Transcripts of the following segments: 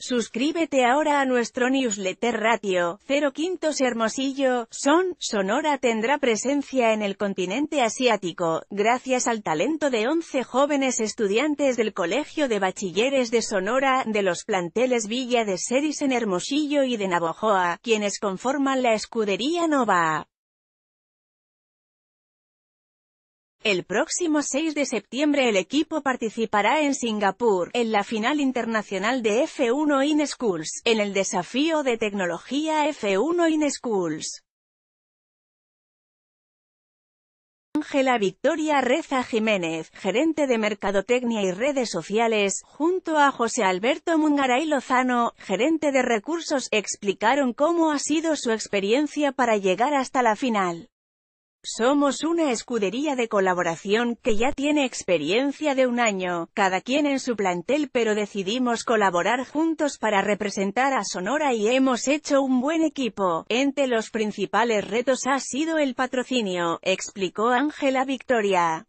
Suscríbete ahora a nuestro newsletter Ratio, 0 Quintos Hermosillo, Son, Sonora tendrá presencia en el continente asiático, gracias al talento de 11 jóvenes estudiantes del Colegio de Bachilleres de Sonora, de los planteles Villa de Seris en Hermosillo y de Navojoa, quienes conforman la escudería Nova. El próximo 6 de septiembre el equipo participará en Singapur, en la final internacional de F1 In Schools, en el desafío de tecnología F1 In Schools. Ángela Victoria Reza Jiménez, gerente de Mercadotecnia y Redes Sociales, junto a José Alberto Mungaray Lozano, gerente de Recursos, explicaron cómo ha sido su experiencia para llegar hasta la final. Somos una escudería de colaboración que ya tiene experiencia de un año, cada quien en su plantel pero decidimos colaborar juntos para representar a Sonora y hemos hecho un buen equipo. Entre los principales retos ha sido el patrocinio, explicó Ángela Victoria.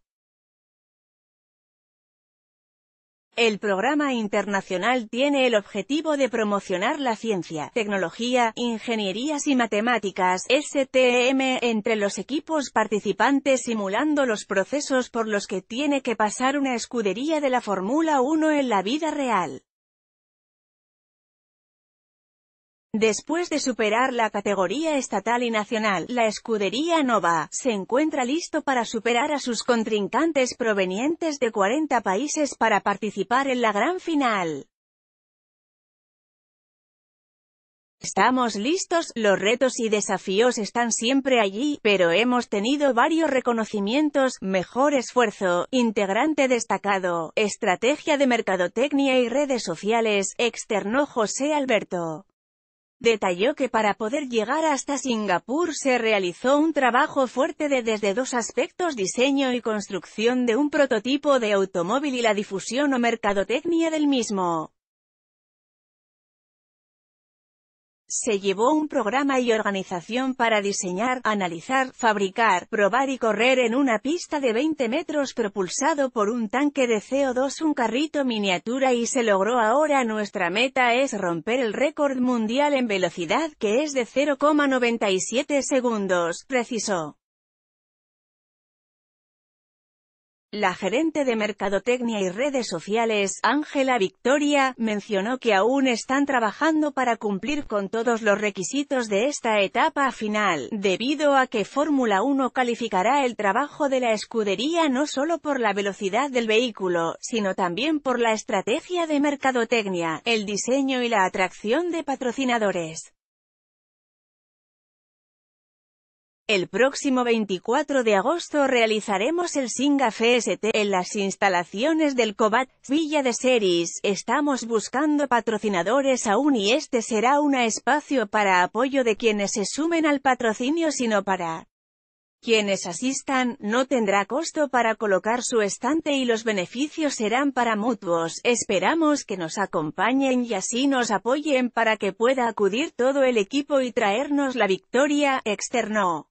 El programa internacional tiene el objetivo de promocionar la ciencia, tecnología, ingenierías y matemáticas, STEM, entre los equipos participantes simulando los procesos por los que tiene que pasar una escudería de la Fórmula 1 en la vida real. Después de superar la categoría estatal y nacional, la escudería Nova se encuentra listo para superar a sus contrincantes provenientes de 40 países para participar en la gran final. Estamos listos, los retos y desafíos están siempre allí, pero hemos tenido varios reconocimientos, mejor esfuerzo, integrante destacado, estrategia de mercadotecnia y redes sociales, externó José Alberto. Detalló que para poder llegar hasta Singapur se realizó un trabajo fuerte de desde dos aspectos diseño y construcción de un prototipo de automóvil y la difusión o mercadotecnia del mismo. se llevó un programa y organización para diseñar, analizar, fabricar, probar y correr en una pista de 20 metros propulsado por un tanque de CO2 un carrito miniatura y se logró ahora nuestra meta es romper el récord mundial en velocidad que es de 0,97 segundos, precisó. La gerente de Mercadotecnia y Redes Sociales, Ángela Victoria, mencionó que aún están trabajando para cumplir con todos los requisitos de esta etapa final, debido a que Fórmula 1 calificará el trabajo de la escudería no solo por la velocidad del vehículo, sino también por la estrategia de mercadotecnia, el diseño y la atracción de patrocinadores. El próximo 24 de agosto realizaremos el Singa FST en las instalaciones del Cobat, Villa de Series. Estamos buscando patrocinadores aún y este será un espacio para apoyo de quienes se sumen al patrocinio sino para quienes asistan, no tendrá costo para colocar su estante y los beneficios serán para mutuos. Esperamos que nos acompañen y así nos apoyen para que pueda acudir todo el equipo y traernos la victoria, externo.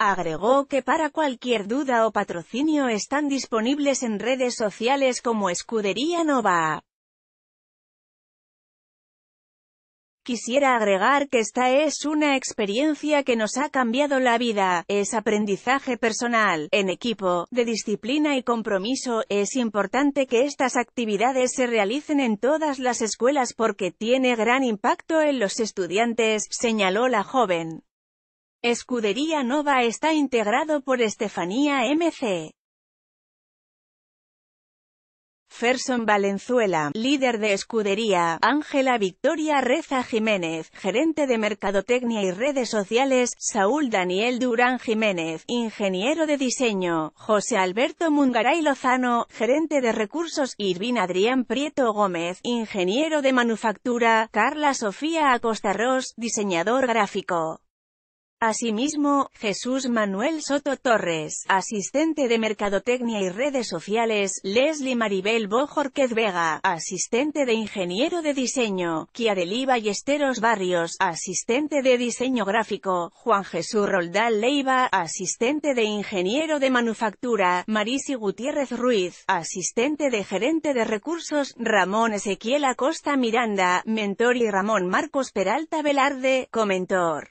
Agregó que para cualquier duda o patrocinio están disponibles en redes sociales como Escudería Nova. Quisiera agregar que esta es una experiencia que nos ha cambiado la vida, es aprendizaje personal, en equipo, de disciplina y compromiso, es importante que estas actividades se realicen en todas las escuelas porque tiene gran impacto en los estudiantes, señaló la joven. Escudería Nova está integrado por Estefanía MC. Ferson Valenzuela, líder de escudería, Ángela Victoria Reza Jiménez, gerente de Mercadotecnia y redes sociales, Saúl Daniel Durán Jiménez, ingeniero de diseño, José Alberto Mungaray Lozano, gerente de recursos, Irvin Adrián Prieto Gómez, ingeniero de manufactura, Carla Sofía Acosta Ross, diseñador gráfico. Asimismo, Jesús Manuel Soto Torres, asistente de Mercadotecnia y Redes Sociales, Leslie Maribel Bojorquez Vega, asistente de Ingeniero de Diseño, y Esteros Barrios, asistente de Diseño Gráfico, Juan Jesús Roldán Leiva, asistente de Ingeniero de Manufactura, Marisi Gutiérrez Ruiz, asistente de Gerente de Recursos, Ramón Ezequiel Acosta Miranda, mentor y Ramón Marcos Peralta Velarde, comentor.